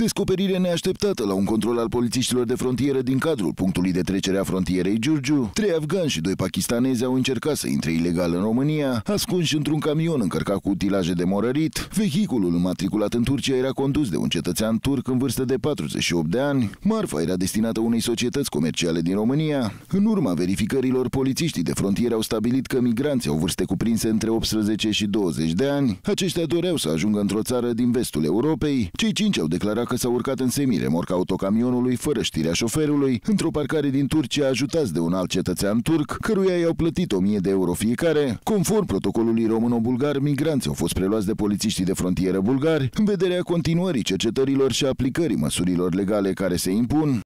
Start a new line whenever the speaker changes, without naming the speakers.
Descoperire neașteptată la un control al polițiștilor de frontieră din cadrul punctului de trecere a frontierei Giurgiu, trei afgani și doi pakistanezi au încercat să intre ilegal în România, ascunși într-un camion încărcat cu utilaje de morărit. Vehiculul matriculat în Turcia era condus de un cetățean turc în vârstă de 48 de ani. Marfa era destinată unei societăți comerciale din România. În urma verificărilor, polițiștii de frontieră au stabilit că migranții au vârste cuprinse între 18 și 20 de ani. Aceștia doreau să ajungă într-o țară din vestul Europei. Cei cinci au declarat că s-a urcat în semire morca autocamionului fără știrea șoferului, într-o parcare din Turcia ajutați de un alt cetățean turc, căruia i-au plătit 1000 de euro fiecare. Conform protocolului româno-bulgar, migranții au fost preluați de polițiștii de frontieră bulgari în vederea continuării cercetărilor și aplicării măsurilor legale care se impun.